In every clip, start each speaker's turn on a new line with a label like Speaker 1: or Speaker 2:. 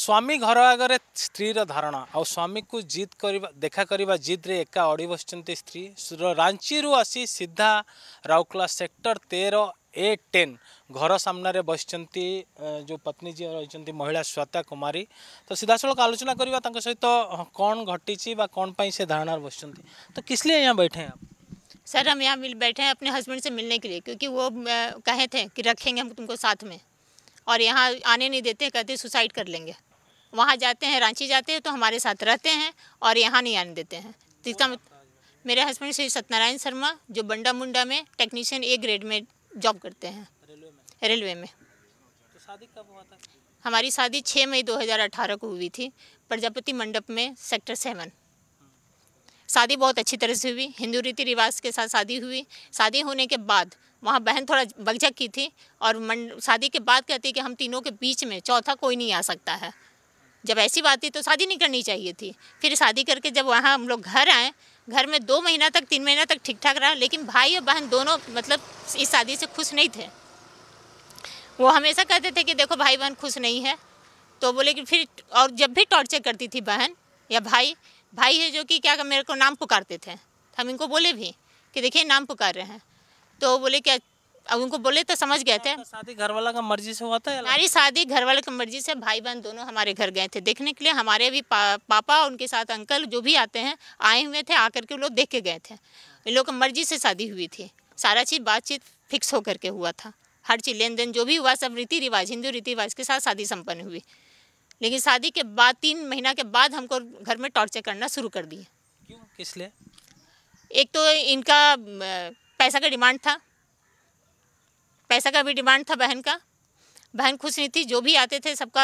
Speaker 1: स्वामी घर आगे स्त्री धारणा आ स्वामी को जिद कर देखा करवा जिद्रे एका अड़ बस स्त्री रांची रू आसी सीधा राउरकला सेक्टर तेर ए टेन घर सामने बस जो पत्नी जी रही महिला स्वाता कुमारी तो सीधा सड़क आलोचना करवा सहित कौन घटी कौनपाई से धारण बस तो किसलिए यहाँ बैठे हैं
Speaker 2: सर हम यहाँ मिल बैठे हैं अपने हस्बैंड से मिलने के लिए क्योंकि वो कहे थे कि रखेंगे हम तुमको साथ में और यहाँ आने नहीं देते कहते सुसाइड कर लेंगे वहाँ जाते हैं रांची जाते हैं तो हमारे साथ रहते हैं और यहाँ नहीं आने देते हैं तो इसका मेरे हस्बैंड श्री सत्यनारायण शर्मा जो बंडा मुंडा में टेक्नीशियन ए ग्रेड में जॉब करते हैं रेलवे में
Speaker 1: तो शादी कब हुआ था
Speaker 2: हमारी शादी 6 मई 2018 को हुई थी प्रजापति मंडप में सेक्टर सेवन शादी बहुत अच्छी तरह से हुई हिंदू रीति रिवाज के साथ शादी हुई शादी होने के बाद वहाँ बहन थोड़ा बगझक की थी और शादी के बाद कहती कि हम तीनों के बीच में चौथा कोई नहीं आ सकता है जब ऐसी बात थी तो शादी नहीं करनी चाहिए थी फिर शादी करके जब वहाँ हम लोग घर आए घर में दो महीना तक तीन महीना तक ठीक ठाक रहा लेकिन भाई और बहन दोनों मतलब इस शादी से खुश नहीं थे वो हमेशा कहते थे कि देखो भाई बहन खुश नहीं है तो बोले कि फिर और जब भी टॉर्चर करती थी बहन या भाई भाई है जो कि क्या मेरे को नाम पुकारते थे हम इनको बोले भी कि देखिए नाम पुकार रहे हैं तो बोले कि अब उनको बोले तो समझ गए थे शादी घर वाला का मर्जी से हुआ था हमारी शादी घर वाले की मर्जी से भाई बहन दोनों हमारे घर गए थे देखने के लिए हमारे भी पा, पापा उनके साथ अंकल जो भी आते हैं आए हुए थे आकर के वो लोग देख के गए थे इन लोग की मर्जी से शादी हुई थी सारा चीज़ बातचीत फिक्स होकर के हुआ था हर चीज़ लेन देन जो भी हुआ सब रीति रिवाज हिंदू रीति रिवाज के साथ शादी सम्पन्न हुई लेकिन शादी के बाद तीन महीना के बाद हमको घर में टॉर्चर करना शुरू कर दिए
Speaker 1: क्यों किस लिए
Speaker 2: एक तो इनका पैसा का डिमांड था पैसा का भी डिमांड था बहन का बहन खुश नहीं थी जो भी आते थे सबका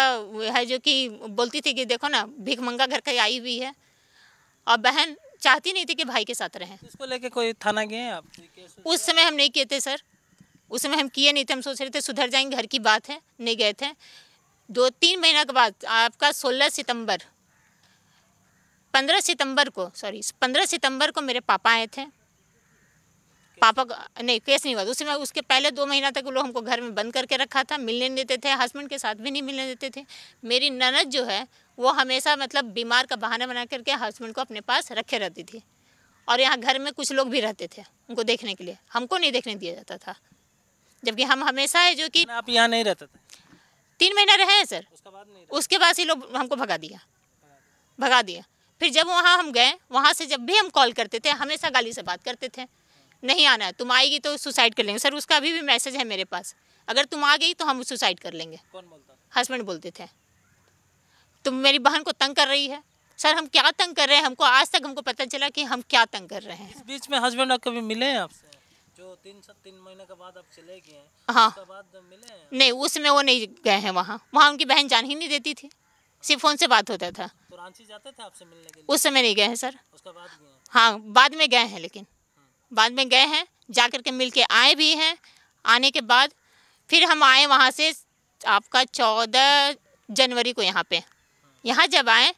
Speaker 2: है जो कि बोलती थी कि देखो ना भीख मंगा घर का आई हुई है और बहन चाहती नहीं थी कि भाई के साथ रहें इसको लेके कोई थाना गए आप उस समय हम नहीं किए थे सर उस समय हम किए नहीं थे हम सोच रहे थे सुधर जाएंगे घर की बात है नहीं गए थे दो तीन महीना के बाद आपका सोलह सितंबर पंद्रह सितंबर को सॉरी पंद्रह सितंबर को मेरे पापा आए थे पापा नहीं केस नहीं हुआ उसमें उसके पहले दो महीना तक वो लोग हमको घर में बंद करके रखा था मिलने नहीं देते थे हस्बैंड के साथ भी नहीं मिलने देते थे मेरी ननद जो है वो हमेशा मतलब बीमार का बहाना बना करके हस्बैंड को अपने पास रखे रहती थी और यहाँ घर में कुछ लोग भी रहते थे उनको देखने के लिए हमको नहीं देखने दिया जाता था जबकि हम हमेशा है जो कि आप यहाँ नहीं रहते थे तीन महीना रहे हैं सर उसके बाद उसके बाद ही लोग हमको भगा दिया भगा दिया फिर जब वहाँ हम गए वहाँ से जब भी हम कॉल करते थे हमेशा गाली से बात करते थे नहीं आना तुम आएगी तो सुसाइड कर लेंगे सर उसका अभी भी मैसेज है मेरे पास अगर तुम आ गई तो हम सुसाइड कर लेंगे कौन बोलता हस्बैंड बोलते थे तुम मेरी बहन को तंग कर रही है सर हम क्या तंग कर रहे हैं हमको आज तक हमको पता चला कि हम क्या तंग कर रहे हैं इस बीच में हस्बैंड आप कभी मिले हैं आपसे
Speaker 1: जो तीन सौ तीन महीने के बाद आप चले गए
Speaker 2: हाँ बाद मिले हैं नहीं उसमें वो नहीं गए हैं वहाँ वहाँ उनकी बहन जान ही नहीं देती थी सिर्फ फोन से बात होता था
Speaker 1: तो रांची जाते थे आपसे मिलने
Speaker 2: के लिए उस समय नहीं गए हैं सर उसके बाद हाँ बाद में गए हैं लेकिन बाद में गए हैं जा कर के मिल के आए भी हैं आने के बाद फिर हम आए वहाँ से आपका चौदह जनवरी को यहाँ पे यहाँ जब आए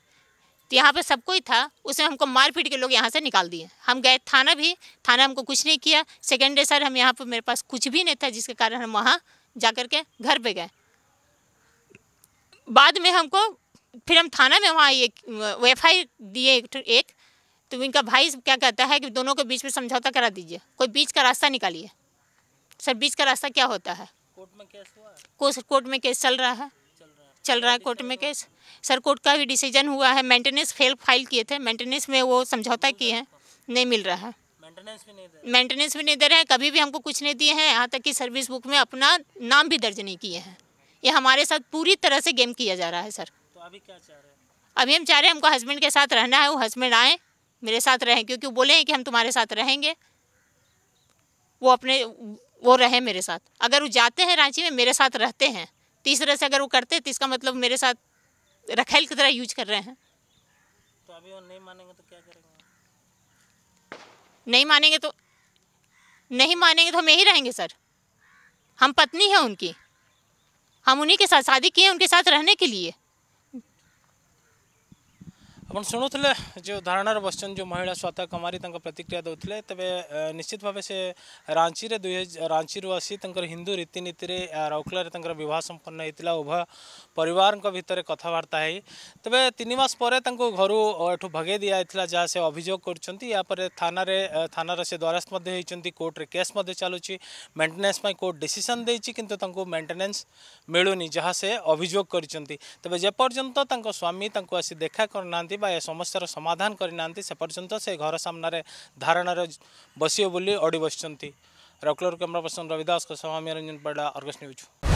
Speaker 2: तो यहाँ पे सब कोई था उसमें हमको मारपीट के लोग यहाँ से निकाल दिए हम गए थाना भी थाना हमको कुछ नहीं किया सेकेंड डे सर हम यहाँ पर मेरे पास कुछ भी नहीं था जिसके कारण हम वहाँ जा कर के घर पे गए बाद में हमको फिर हम थाना में वहाँ एक एफ आई दिए एक तो इनका भाई क्या कहता है कि दोनों के बीच में समझौता करा दीजिए कोई बीच का रास्ता निकालिए सर बीच का रास्ता क्या होता है कोर्ट में केस कोर्ट में केस चल रहा है चल रहा है कोर्ट में केस सर कोर्ट का भी डिसीजन हुआ है मेंटेनेंस फेल फाइल किए थे मेंटेनेंस में वो समझौता किए हैं नहीं मिल रहा है मेंटेनेंस भी नहीं दे रहे हैं कभी भी हमको कुछ नहीं दिए हैं यहाँ तक कि सर्विस बुक में अपना नाम भी दर्ज नहीं किए हैं ये हमारे साथ पूरी तरह से गेम किया जा रहा है सर तो अभी क्या चाह रहे हैं अभी हम चाह रहे हैं हमको हस्बैंड के साथ रहना है वो हस्बैंड आएँ मेरे साथ रहें क्योंकि वो बोले हैं कि हम तुम्हारे साथ रहेंगे वो अपने वो रहे मेरे साथ अगर वो जाते हैं रांची में मेरे साथ रहते हैं तीसरे से अगर वो करते हैं तो इसका मतलब मेरे साथ रखेल की तरह यूज कर रहे हैं तो अभी वो नहीं मानेंगे तो क्या करेंगे नहीं मानेंगे तो नहीं मानेंगे तो हम यही रहेंगे सर हम पत्नी हैं उनकी हम उन्हीं के साथ शादी किए उनके साथ रहने के लिए
Speaker 1: आप शुणुले जो धारणार बस जो महिला स्वाता कुमारी प्रतिक्रिया दूसरे तेज निश्चित भाव से रांची रे रांची रू आसी हिंदू रीतनीति राउकलें बहुत संपन्न होता उभय पर भितर कथबार्ता है तेज तीन मस घर एट भगे दिखाई जहाँ से अभोग कर थाना थानार से द्वारस्थान होती कोर्टे केस चलुच्छी मेन्टेनान्स कोर्ट डिशन देती कि मेन्टेनान्स मिलूनी जहाँ से अभोग करते तेज जपर्यंत स्वामी आसी देखा करना ବା ଏ ସମସ୍ୟାର ସମାଧାନ କରିନାହାନ୍ତି ସେ ପର୍ଯ୍ୟନ୍ତ ସେ ଘର ସାମ୍ନାରେ ଧାରଣାରେ ବସିବ ବୋଲି ଅଡ଼ି ବସିଛନ୍ତି ରକ୍ଲୋର କ୍ୟାମେରା ପର୍ସନ୍ ରବି ଦାସଙ୍କ ସହ ଅମିରଞ୍ଜନ ପରିଡ଼ା ଅର୍ଗସ ନ୍ୟୁଜ୍